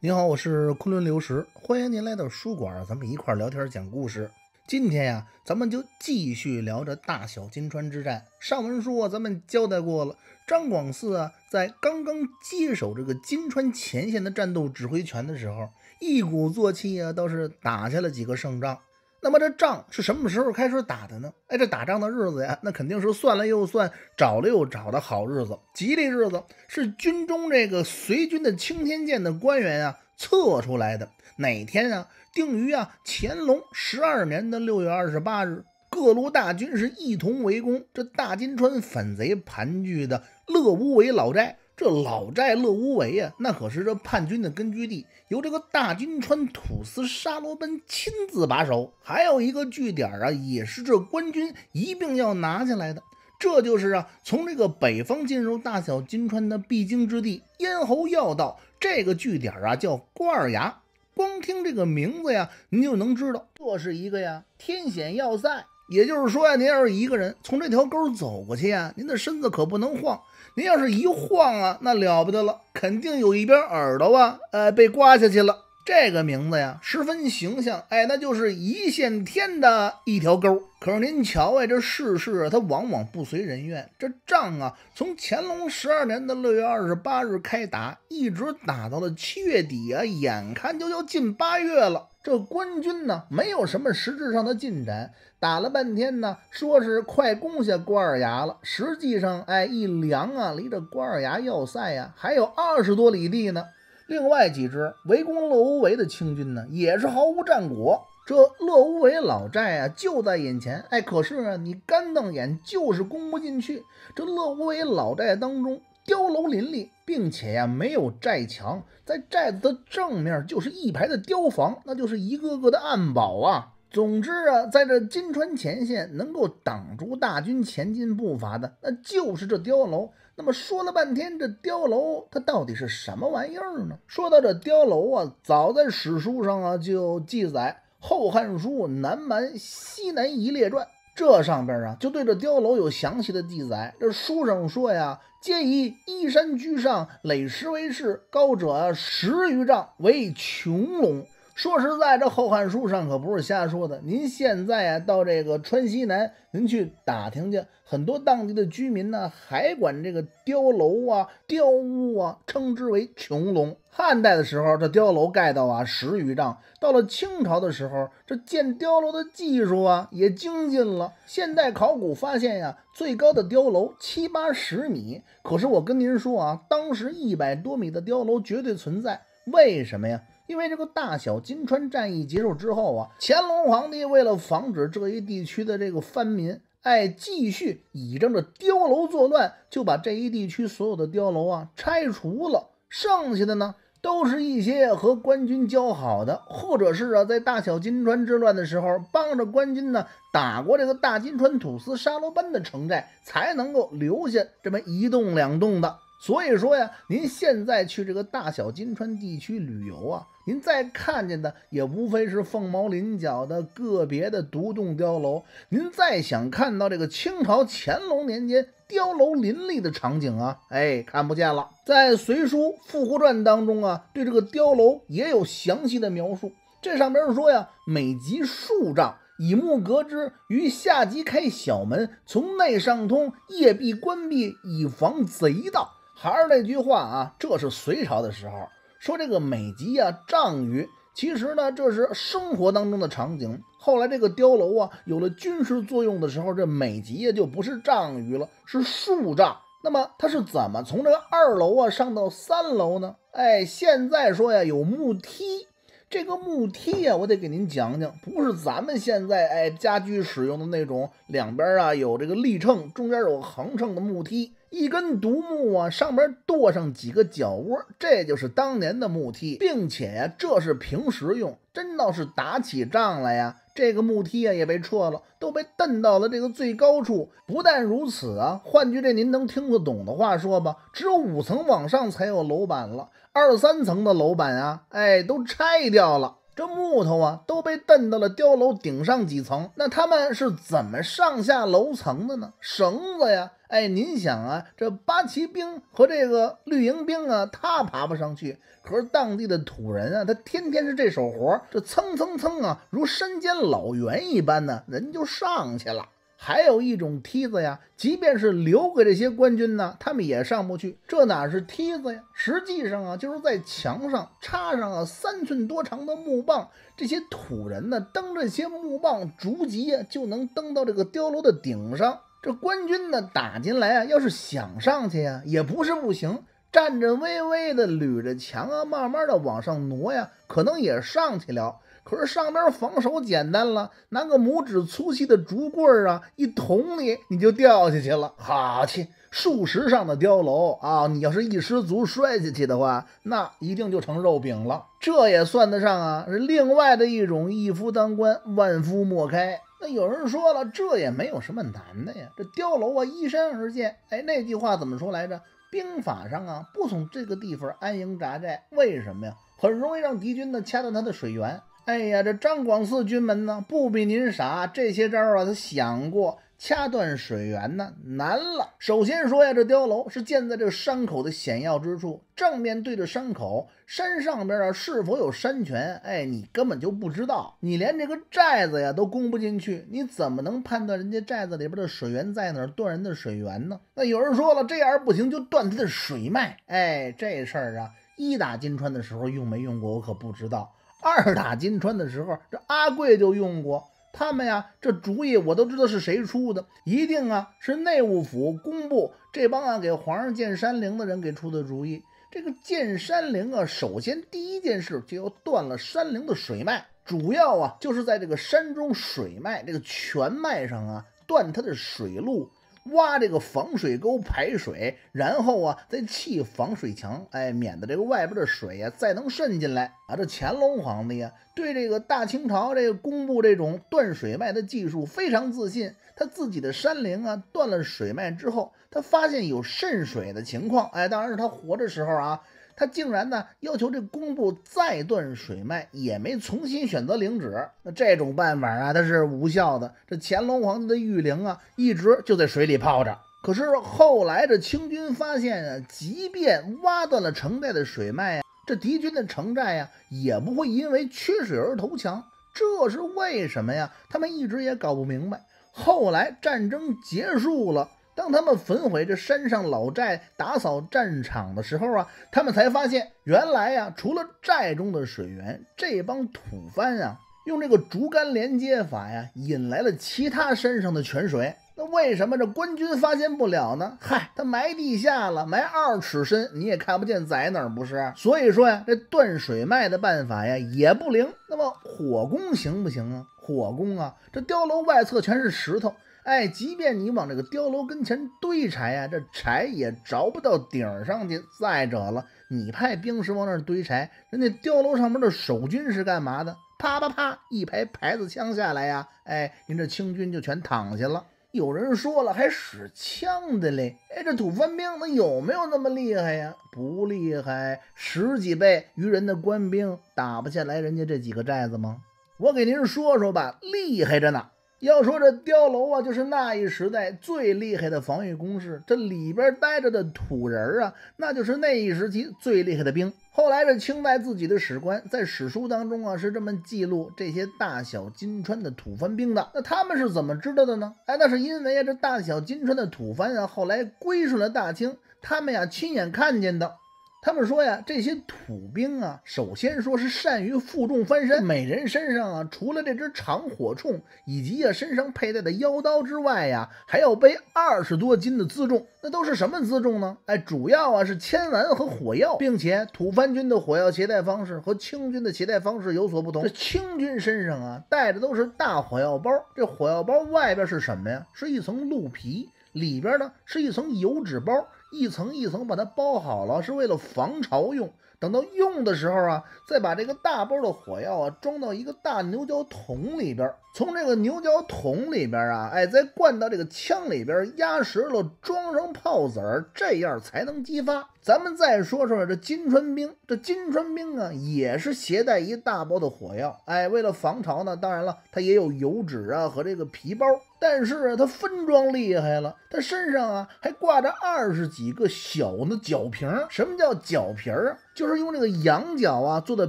您好，我是昆仑流石，欢迎您来到书馆，咱们一块儿聊天讲故事。今天呀，咱们就继续聊这大小金川之战。上文书啊，咱们交代过了，张广嗣啊，在刚刚接手这个金川前线的战斗指挥权的时候，一鼓作气啊，倒是打下了几个胜仗。那么这仗是什么时候开始打的呢？哎，这打仗的日子呀，那肯定是算了又算、找了又找的好日子、吉利日子，是军中这个随军的青天剑的官员啊测出来的。哪天啊？定于啊乾隆十二年的六月二十八日，各路大军是一同围攻这大金川反贼盘踞的乐无为老寨。这老寨乐无为啊，那可是这叛军的根据地，由这个大军川土司沙罗奔亲自把守。还有一个据点啊，也是这官军一并要拿下来的，这就是啊，从这个北方进入大小金川的必经之地咽喉要道。这个据点啊，叫瓜尔崖。光听这个名字呀，您就能知道这是一个呀天险要塞。也就是说呀，您要是一个人从这条沟走过去啊，您的身子可不能晃。您要是一晃啊，那了不得了，肯定有一边耳朵啊，呃，被刮下去了。这个名字呀，十分形象，哎，那就是一线天的一条沟。可是您瞧啊，这世事啊，它往往不随人愿。这仗啊，从乾隆十二年的六月二十八日开打，一直打到了七月底啊，眼看就要近八月了。这官军呢，没有什么实质上的进展，打了半天呢，说是快攻下关尔牙了，实际上，哎，一量啊，离这关尔牙要塞呀，还有二十多里地呢。另外几支围攻乐无为的清军呢，也是毫无战果。这乐无为老寨啊，就在眼前，哎，可是啊，你干瞪眼就是攻不进去。这乐无为老寨当中。碉楼林立，并且呀，没有寨墙，在寨子的正面就是一排的碉房，那就是一个个的暗堡啊。总之啊，在这金川前线能够挡住大军前进步伐的，那就是这碉楼。那么说了半天，这碉楼它到底是什么玩意儿呢？说到这碉楼啊，早在史书上啊就记载，《后汉书·南蛮西南夷列传》。这上边啊，就对这碉楼有详细的记载。这书上说呀，皆以依山居上，垒石为室，高者十余丈，为穹隆。说实在，这《后汉书》上可不是瞎说的。您现在啊，到这个川西南，您去打听去，很多当地的居民呢，还管这个碉楼啊、碉屋啊，称之为“穹窿。汉代的时候，这碉楼盖到啊十余丈；到了清朝的时候，这建碉楼的技术啊也精进了。现代考古发现呀，最高的碉楼七八十米。可是我跟您说啊，当时一百多米的碉楼绝对存在。为什么呀？因为这个大小金川战役结束之后啊，乾隆皇帝为了防止这一地区的这个藩民哎继续倚仗着碉楼作乱，就把这一地区所有的碉楼啊拆除了。剩下的呢，都是一些和官军交好的，或者是啊在大小金川之乱的时候帮着官军呢打过这个大金川土司沙罗班的城寨，才能够留下这么一栋两栋的。所以说呀，您现在去这个大小金川地区旅游啊，您再看见的也无非是凤毛麟角的个别的独栋碉楼。您再想看到这个清朝乾隆年间碉楼林立的场景啊，哎，看不见了。在《隋书·富户传》当中啊，对这个碉楼也有详细的描述。这上边说呀，每级数丈，以木隔之，于下级开小门，从内上通，夜闭关闭，以防贼盗。还是那句话啊，这是隋朝的时候说这个美级啊，帐宇其实呢，这是生活当中的场景。后来这个碉楼啊，有了军事作用的时候，这美级呀就不是帐宇了，是树丈。那么它是怎么从这个二楼啊上到三楼呢？哎，现在说呀，有木梯。这个木梯啊，我得给您讲讲，不是咱们现在哎家居使用的那种两边啊有这个立撑，中间有横撑的木梯。一根独木啊，上边剁上几个角窝，这就是当年的木梯，并且呀、这是平时用。真倒是打起仗来呀，这个木梯啊也被撤了，都被蹬到了这个最高处。不但如此啊，换句这您能听得懂的话说吧，只有五层往上才有楼板了，二三层的楼板啊，哎，都拆掉了。这木头啊都被蹬到了碉楼顶上几层。那他们是怎么上下楼层的呢？绳子呀。哎，您想啊，这八旗兵和这个绿营兵啊，他爬不上去；可是当地的土人啊，他天天是这手活，这蹭蹭蹭啊，如山间老猿一般呢，人就上去了。还有一种梯子呀，即便是留给这些官军呢，他们也上不去。这哪是梯子呀？实际上啊，就是在墙上插上啊三寸多长的木棒，这些土人呢，蹬这些木棒逐级呀，就能登到这个碉楼的顶上。这官军呢，打进来啊，要是想上去呀，也不是不行，颤颤巍巍的捋着墙啊，慢慢的往上挪呀，可能也上去了。可是上边防守简单了，拿个拇指粗细的竹棍啊，一捅你，你就掉下去了。好去，数十上的碉楼啊，你要是一失足摔下去的话，那一定就成肉饼了。这也算得上啊，是另外的一种一夫当关，万夫莫开。那有人说了，这也没有什么难的呀。这碉楼啊，依山而建。哎，那句话怎么说来着？兵法上啊，不从这个地方安营扎寨，为什么呀？很容易让敌军呢掐断他的水源。哎呀，这张广四军门呢，不比您傻，这些招啊，他想过。掐断水源呢难了。首先说呀，这碉楼是建在这个山口的险要之处，正面对着山口。山上边啊是否有山泉？哎，你根本就不知道。你连这个寨子呀都攻不进去，你怎么能判断人家寨子里边的水源在哪儿？断人的水源呢？那有人说了，这样不行，就断他的水脉。哎，这事儿啊，一打金川的时候用没用过我可不知道。二打金川的时候，这阿贵就用过。他们呀，这主意我都知道是谁出的，一定啊是内务府、工部这帮啊给皇上建山陵的人给出的主意。这个建山陵啊，首先第一件事就要断了山陵的水脉，主要啊就是在这个山中水脉、这个泉脉上啊断它的水路。挖这个防水沟排水，然后啊再砌防水墙，哎，免得这个外边的水啊再能渗进来啊。这乾隆皇帝呀，对这个大清朝这个公布这种断水脉的技术非常自信。他自己的山陵啊断了水脉之后，他发现有渗水的情况，哎，当然是他活着时候啊。他竟然呢要求这工部再断水脉，也没重新选择领址。那这种办法啊，它是无效的。这乾隆皇帝的御陵啊，一直就在水里泡着。可是后来这清军发现啊，即便挖断了城寨的水脉啊，这敌军的城寨呀也不会因为缺水而投降。这是为什么呀？他们一直也搞不明白。后来战争结束了。当他们焚毁这山上老寨、打扫战场的时候啊，他们才发现，原来啊，除了寨中的水源，这帮土蕃啊，用这个竹竿连接法呀，引来了其他山上的泉水。那为什么这官军发现不了呢？嗨，他埋地下了，埋二尺深，你也看不见在哪儿，不是？所以说呀，这断水脉的办法呀，也不灵。那么火攻行不行啊？火攻啊，这碉楼外侧全是石头。哎，即便你往这个碉楼跟前堆柴啊，这柴也着不到顶上去。再者了，你派兵士往那堆柴，人家碉楼上面的守军是干嘛的？啪啪啪，一排排子枪下来呀！哎，您这清军就全躺下了。有人说了，还使枪的嘞？哎，这土方兵那有没有那么厉害呀？不厉害，十几倍于人的官兵打不下来人家这几个寨子吗？我给您说说吧，厉害着呢。要说这碉楼啊，就是那一时代最厉害的防御工事。这里边待着的土人儿啊，那就是那一时期最厉害的兵。后来这清代自己的史官在史书当中啊，是这么记录这些大小金川的土蕃兵的。那他们是怎么知道的呢？哎，那是因为这大小金川的土蕃啊，后来归顺了大清，他们呀亲眼看见的。他们说呀，这些土兵啊，首先说是善于负重翻身，每人身上啊，除了这只长火铳以及呀身上佩戴的腰刀之外呀，还要背二十多斤的辎重。那都是什么辎重呢？哎，主要啊是铅丸和火药，并且土蕃军的火药携带方式和清军的携带方式有所不同。这清军身上啊带的都是大火药包，这火药包外边是什么呀？是一层鹿皮，里边呢是一层油纸包。一层一层把它包好了，是为了防潮用。等到用的时候啊，再把这个大包的火药啊装到一个大牛角桶里边。从这个牛角桶里边啊，哎，再灌到这个枪里边，压实了，装上炮子儿，这样才能激发。咱们再说说这金川兵，这金川兵啊，也是携带一大包的火药，哎，为了防潮呢，当然了，他也有油纸啊和这个皮包，但是啊，他分装厉害了，他身上啊还挂着二十几个小的角瓶。什么叫角瓶啊？就是用这个羊角啊做的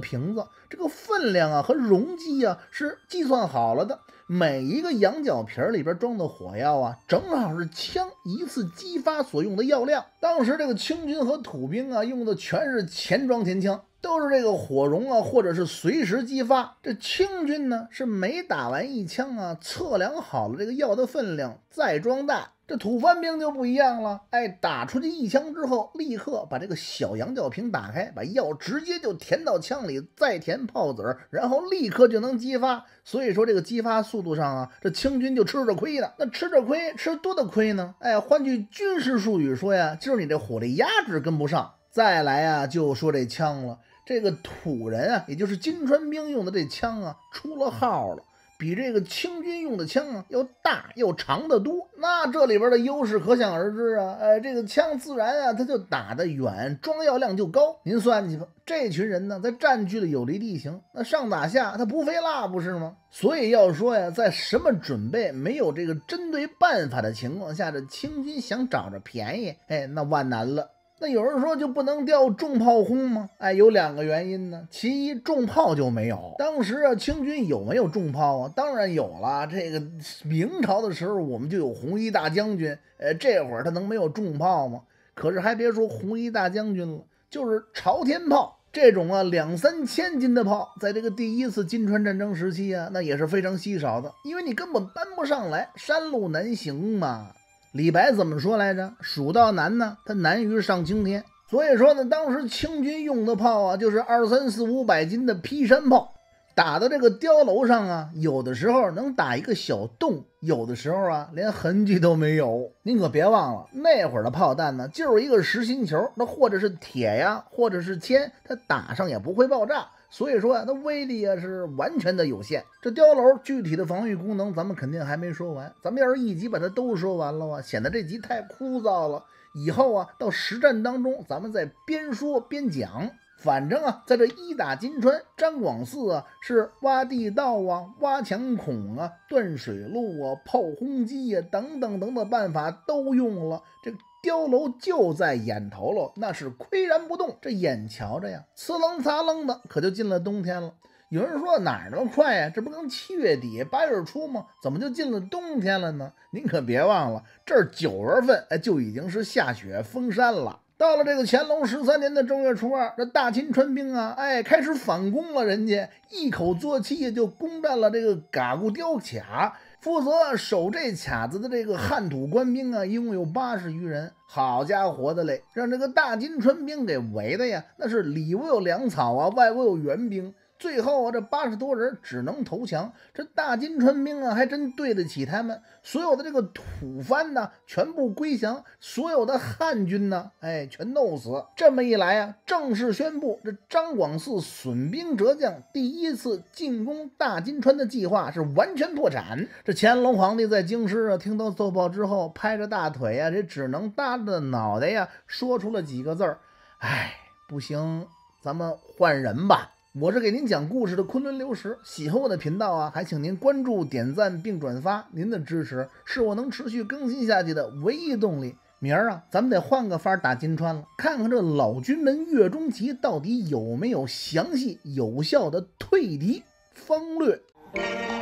瓶子。这个分量啊和容积啊是计算好了的，每一个羊角瓶里边装的火药啊，正好是枪一次激发所用的药量。当时这个清军和土兵啊，用的全是前装前枪。都是这个火绒啊，或者是随时激发。这清军呢是每打完一枪啊，测量好了这个药的分量再装弹。这土蕃兵就不一样了，哎，打出去一枪之后，立刻把这个小羊角瓶打开，把药直接就填到枪里，再填炮子儿，然后立刻就能激发。所以说这个激发速度上啊，这清军就吃着亏了。那吃着亏吃多大亏呢？哎，换句军事术语说呀，就是你这火力压制跟不上。再来啊，就说这枪了。这个土人啊，也就是金川兵用的这枪啊，出了号了，比这个清军用的枪啊要大又长得多，那这里边的优势可想而知啊！哎，这个枪自然啊，它就打得远，装药量就高。您算去吧，这群人呢，在占据了有利地形，那上打下他不费蜡，不是吗？所以要说呀，在什么准备没有这个针对办法的情况下，这清军想找着便宜，哎，那万难了。那有人说就不能调重炮轰吗？哎，有两个原因呢。其一，重炮就没有。当时啊，清军有没有重炮啊？当然有了。这个明朝的时候我们就有红衣大将军，哎，这会儿他能没有重炮吗？可是还别说红衣大将军了，就是朝天炮这种啊两三千斤的炮，在这个第一次金川战争时期啊，那也是非常稀少的，因为你根本搬不上来，山路难行嘛。李白怎么说来着？蜀道难呢，它难于上青天。所以说呢，当时清军用的炮啊，就是二三四五百斤的劈山炮，打到这个碉楼上啊，有的时候能打一个小洞，有的时候啊连痕迹都没有。您可别忘了，那会儿的炮弹呢，就是一个实心球，那或者是铁呀，或者是铅，它打上也不会爆炸。所以说啊，它威力啊是完全的有限。这碉楼具体的防御功能，咱们肯定还没说完。咱们要是一集把它都说完了啊，显得这集太枯燥了。以后啊，到实战当中，咱们再边说边讲。反正啊，在这一打金川，张广四啊，是挖地道啊，挖墙孔啊，断水路啊，炮轰机呀，等等等等办法都用了。这。碉楼就在眼头喽，那是岿然不动。这眼瞧着呀，呲棱擦棱的，可就进了冬天了。有人说哪儿那么快呀？这不刚七月底八月初吗？怎么就进了冬天了呢？您可别忘了，这儿九月份哎就已经是下雪封山了。到了这个乾隆十三年的正月初二，这大清川兵啊，哎，开始反攻了。人家一口作气就攻占了这个嘎固碉卡。负责守这卡子的这个汉土官兵啊，一共有八十余人。好家伙的嘞，让这个大金川兵给围的呀！那是里屋有粮草啊，外屋有援兵。最后啊，这八十多人只能投降。这大金川兵啊，还真对得起他们。所有的这个土藩呢，全部归降；所有的汉军呢，哎，全弄死。这么一来啊，正式宣布，这张广嗣损兵折将，第一次进攻大金川的计划是完全破产。这乾隆皇帝在京师啊，听到奏报之后，拍着大腿啊，这只能耷着脑袋呀，说出了几个字儿：“哎，不行，咱们换人吧。”我是给您讲故事的昆仑流石，喜欢我的频道啊，还请您关注、点赞并转发。您的支持是我能持续更新下去的唯一动力。明儿啊，咱们得换个法儿打金川了，看看这老君门岳中奇到底有没有详细有效的退敌方略。